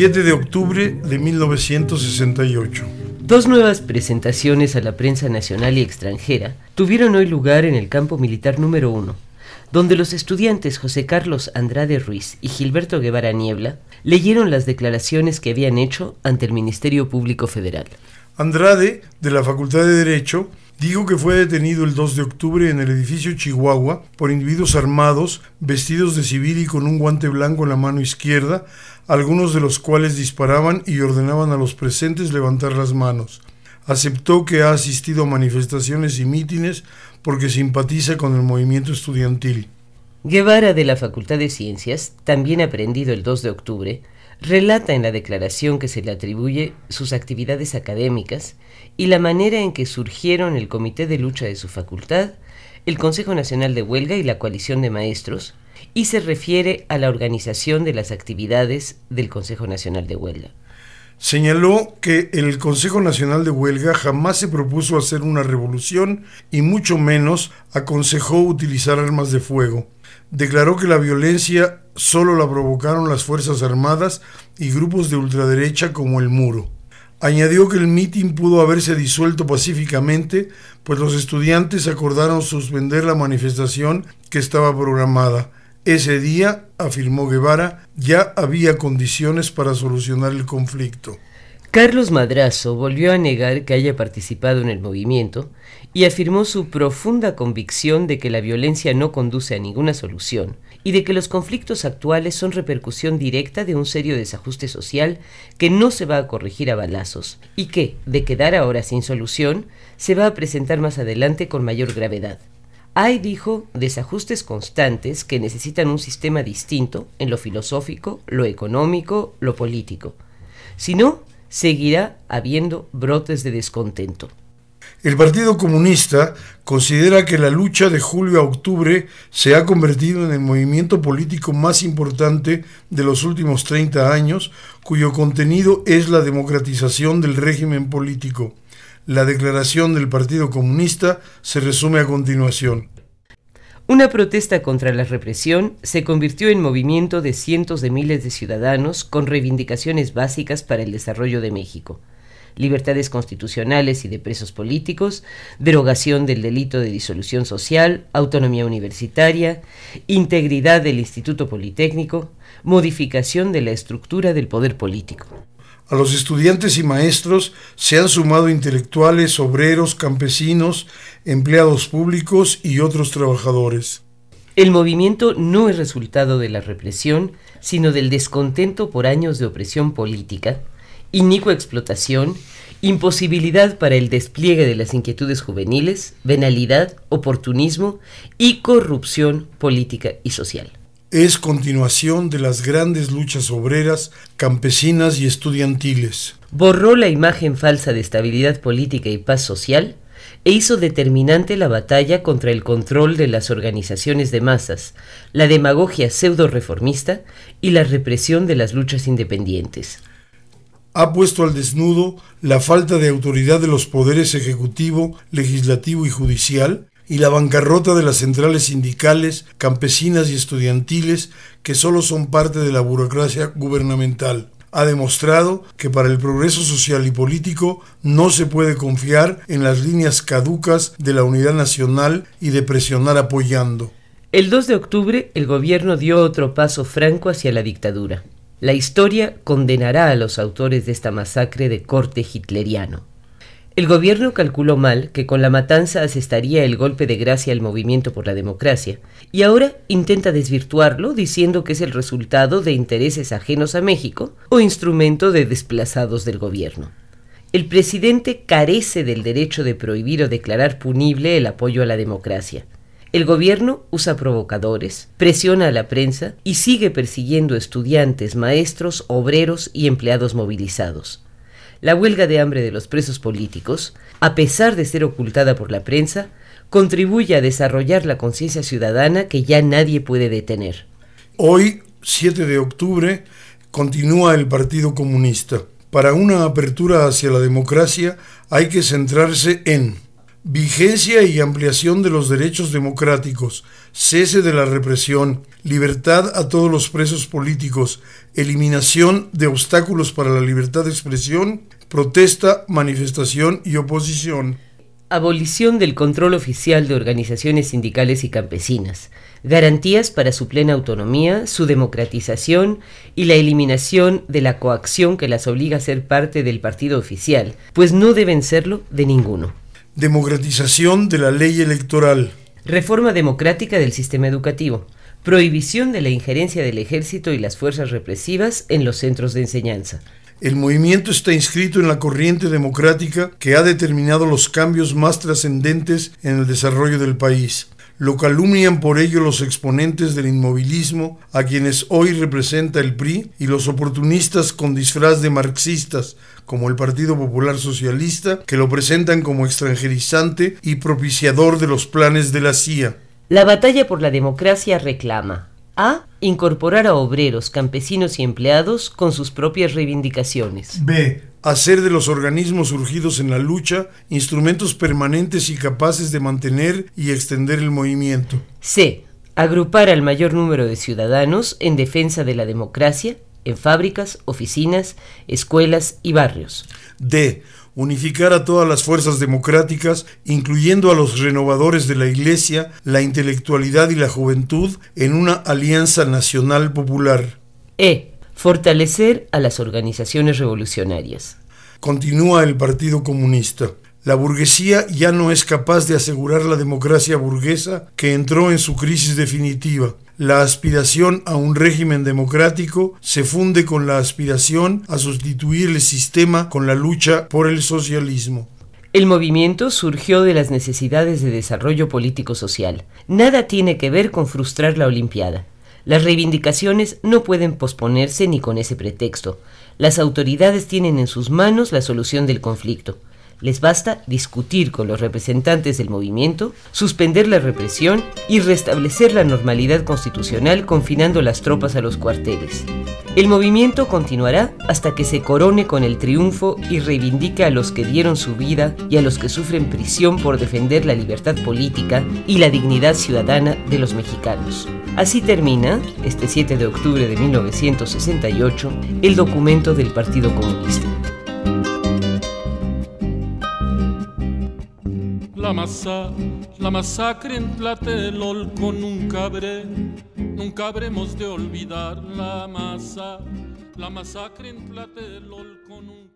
7 de octubre de 1968. Dos nuevas presentaciones a la prensa nacional y extranjera tuvieron hoy lugar en el campo militar número 1, donde los estudiantes José Carlos Andrade Ruiz y Gilberto Guevara Niebla leyeron las declaraciones que habían hecho ante el Ministerio Público Federal. Andrade, de la Facultad de Derecho, dijo que fue detenido el 2 de octubre en el edificio Chihuahua por individuos armados, vestidos de civil y con un guante blanco en la mano izquierda, algunos de los cuales disparaban y ordenaban a los presentes levantar las manos. Aceptó que ha asistido a manifestaciones y mítines porque simpatiza con el movimiento estudiantil. Guevara de la Facultad de Ciencias, también aprendido el 2 de octubre, relata en la declaración que se le atribuye sus actividades académicas y la manera en que surgieron el Comité de Lucha de su facultad, el Consejo Nacional de Huelga y la Coalición de Maestros, y se refiere a la organización de las actividades del Consejo Nacional de Huelga. Señaló que el Consejo Nacional de Huelga jamás se propuso hacer una revolución y mucho menos aconsejó utilizar armas de fuego. Declaró que la violencia solo la provocaron las Fuerzas Armadas y grupos de ultraderecha como el Muro. Añadió que el mitin pudo haberse disuelto pacíficamente, pues los estudiantes acordaron suspender la manifestación que estaba programada. Ese día, afirmó Guevara, ya había condiciones para solucionar el conflicto. Carlos Madrazo volvió a negar que haya participado en el movimiento y afirmó su profunda convicción de que la violencia no conduce a ninguna solución y de que los conflictos actuales son repercusión directa de un serio desajuste social que no se va a corregir a balazos y que, de quedar ahora sin solución, se va a presentar más adelante con mayor gravedad. Hay, dijo, desajustes constantes que necesitan un sistema distinto en lo filosófico, lo económico, lo político. Si no, seguirá habiendo brotes de descontento. El Partido Comunista considera que la lucha de julio a octubre se ha convertido en el movimiento político más importante de los últimos 30 años, cuyo contenido es la democratización del régimen político. La declaración del Partido Comunista se resume a continuación. Una protesta contra la represión se convirtió en movimiento de cientos de miles de ciudadanos con reivindicaciones básicas para el desarrollo de México libertades constitucionales y de presos políticos, derogación del delito de disolución social, autonomía universitaria, integridad del Instituto Politécnico, modificación de la estructura del poder político. A los estudiantes y maestros se han sumado intelectuales, obreros, campesinos, empleados públicos y otros trabajadores. El movimiento no es resultado de la represión, sino del descontento por años de opresión política, inicua explotación, imposibilidad para el despliegue de las inquietudes juveniles, venalidad, oportunismo y corrupción política y social. Es continuación de las grandes luchas obreras, campesinas y estudiantiles. Borró la imagen falsa de estabilidad política y paz social e hizo determinante la batalla contra el control de las organizaciones de masas, la demagogia pseudo-reformista y la represión de las luchas independientes ha puesto al desnudo la falta de autoridad de los poderes ejecutivo, legislativo y judicial y la bancarrota de las centrales sindicales, campesinas y estudiantiles que solo son parte de la burocracia gubernamental. Ha demostrado que para el progreso social y político no se puede confiar en las líneas caducas de la unidad nacional y de presionar apoyando. El 2 de octubre el gobierno dio otro paso franco hacia la dictadura. La historia condenará a los autores de esta masacre de corte hitleriano. El gobierno calculó mal que con la matanza asestaría el golpe de gracia al movimiento por la democracia, y ahora intenta desvirtuarlo diciendo que es el resultado de intereses ajenos a México o instrumento de desplazados del gobierno. El presidente carece del derecho de prohibir o declarar punible el apoyo a la democracia. El gobierno usa provocadores, presiona a la prensa y sigue persiguiendo estudiantes, maestros, obreros y empleados movilizados. La huelga de hambre de los presos políticos, a pesar de ser ocultada por la prensa, contribuye a desarrollar la conciencia ciudadana que ya nadie puede detener. Hoy, 7 de octubre, continúa el Partido Comunista. Para una apertura hacia la democracia hay que centrarse en vigencia y ampliación de los derechos democráticos, cese de la represión, libertad a todos los presos políticos, eliminación de obstáculos para la libertad de expresión, protesta, manifestación y oposición. Abolición del control oficial de organizaciones sindicales y campesinas, garantías para su plena autonomía, su democratización y la eliminación de la coacción que las obliga a ser parte del partido oficial, pues no deben serlo de ninguno democratización de la ley electoral, reforma democrática del sistema educativo, prohibición de la injerencia del ejército y las fuerzas represivas en los centros de enseñanza. El movimiento está inscrito en la corriente democrática que ha determinado los cambios más trascendentes en el desarrollo del país. Lo calumnian por ello los exponentes del inmovilismo, a quienes hoy representa el PRI, y los oportunistas con disfraz de marxistas, como el Partido Popular Socialista, que lo presentan como extranjerizante y propiciador de los planes de la CIA. La batalla por la democracia reclama a. Incorporar a obreros, campesinos y empleados con sus propias reivindicaciones. B hacer de los organismos surgidos en la lucha instrumentos permanentes y capaces de mantener y extender el movimiento. C. Agrupar al mayor número de ciudadanos en defensa de la democracia en fábricas, oficinas, escuelas y barrios. D. Unificar a todas las fuerzas democráticas, incluyendo a los renovadores de la Iglesia, la intelectualidad y la juventud, en una alianza nacional popular. E fortalecer a las organizaciones revolucionarias. Continúa el Partido Comunista. La burguesía ya no es capaz de asegurar la democracia burguesa que entró en su crisis definitiva. La aspiración a un régimen democrático se funde con la aspiración a sustituir el sistema con la lucha por el socialismo. El movimiento surgió de las necesidades de desarrollo político-social. Nada tiene que ver con frustrar la Olimpiada. Las reivindicaciones no pueden posponerse ni con ese pretexto. Las autoridades tienen en sus manos la solución del conflicto. Les basta discutir con los representantes del movimiento, suspender la represión y restablecer la normalidad constitucional confinando las tropas a los cuarteles. El movimiento continuará hasta que se corone con el triunfo y reivindica a los que dieron su vida y a los que sufren prisión por defender la libertad política y la dignidad ciudadana de los mexicanos. Así termina, este 7 de octubre de 1968, el documento del Partido Comunista. La, masa, la masacre en con nunca, habré, nunca habremos de olvidar la masa, la masacre en Tlatelolco nunca...